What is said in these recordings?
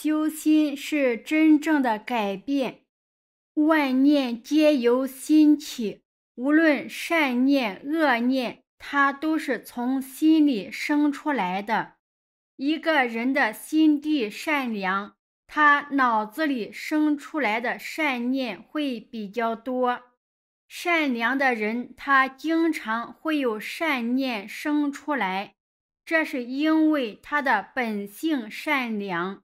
修心是真正的改变，万念皆由心起，无论善念恶念，它都是从心里生出来的。一个人的心地善良，他脑子里生出来的善念会比较多。善良的人，他经常会有善念生出来，这是因为他的本性善良。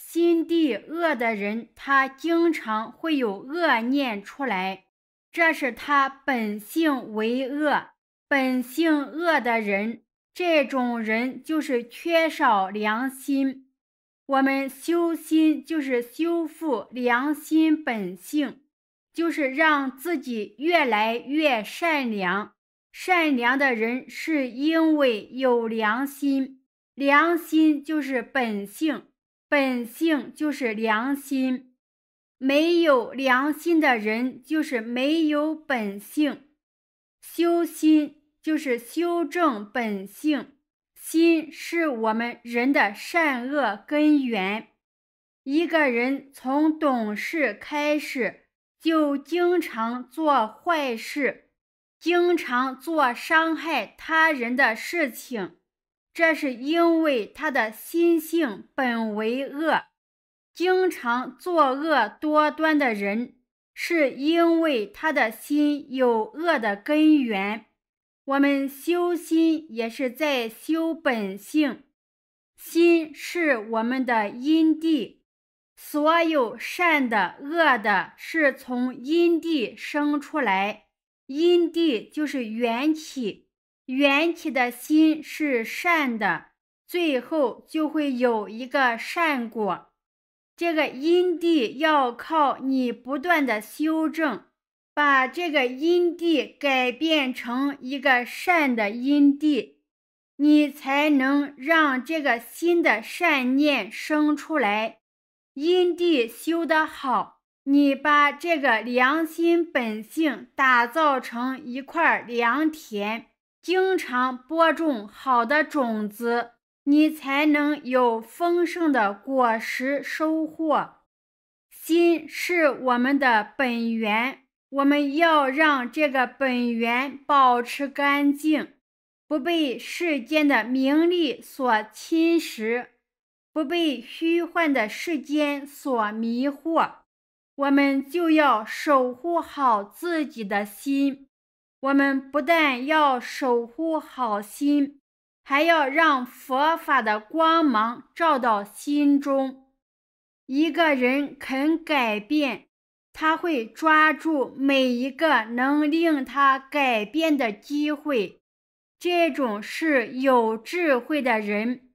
心地恶的人，他经常会有恶念出来，这是他本性为恶。本性恶的人，这种人就是缺少良心。我们修心就是修复良心本性，就是让自己越来越善良。善良的人是因为有良心，良心就是本性。本性就是良心，没有良心的人就是没有本性。修心就是修正本性，心是我们人的善恶根源。一个人从懂事开始就经常做坏事，经常做伤害他人的事情。这是因为他的心性本为恶，经常作恶多端的人，是因为他的心有恶的根源。我们修心也是在修本性，心是我们的因地，所有善的恶的，是从因地生出来，因地就是缘起。缘起的心是善的，最后就会有一个善果。这个因地要靠你不断的修正，把这个因地改变成一个善的因地，你才能让这个心的善念生出来。因地修得好，你把这个良心本性打造成一块良田。经常播种好的种子，你才能有丰盛的果实收获。心是我们的本源，我们要让这个本源保持干净，不被世间的名利所侵蚀，不被虚幻的世间所迷惑。我们就要守护好自己的心。我们不但要守护好心，还要让佛法的光芒照到心中。一个人肯改变，他会抓住每一个能令他改变的机会。这种是有智慧的人。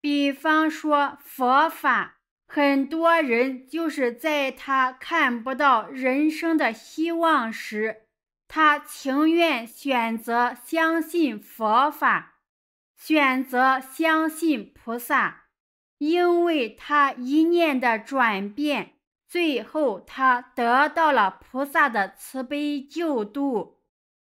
比方说佛法，很多人就是在他看不到人生的希望时。他情愿选择相信佛法，选择相信菩萨，因为他一念的转变，最后他得到了菩萨的慈悲救度。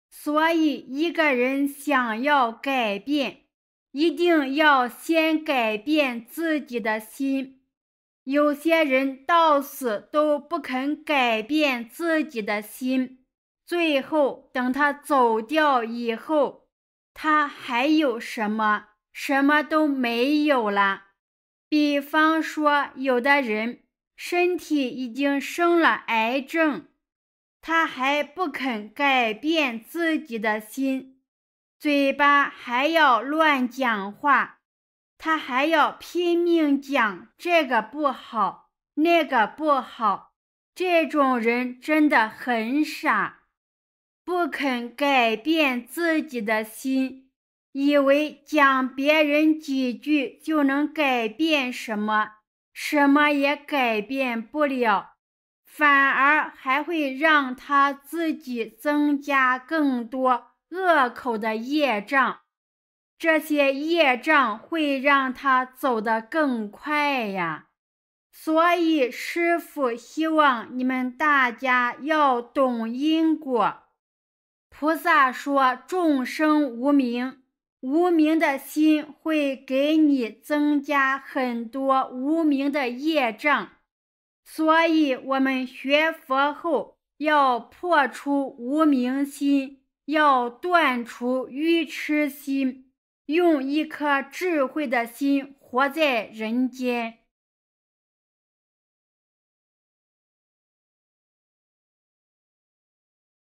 所以，一个人想要改变，一定要先改变自己的心。有些人到死都不肯改变自己的心。最后，等他走掉以后，他还有什么？什么都没有了。比方说，有的人身体已经生了癌症，他还不肯改变自己的心，嘴巴还要乱讲话，他还要拼命讲这个不好，那个不好。这种人真的很傻。不肯改变自己的心，以为讲别人几句就能改变什么，什么也改变不了，反而还会让他自己增加更多恶口的业障。这些业障会让他走得更快呀。所以，师傅希望你们大家要懂因果。菩萨说：“众生无名，无名的心会给你增加很多无名的业障，所以我们学佛后要破除无名心，要断除愚痴心，用一颗智慧的心活在人间。”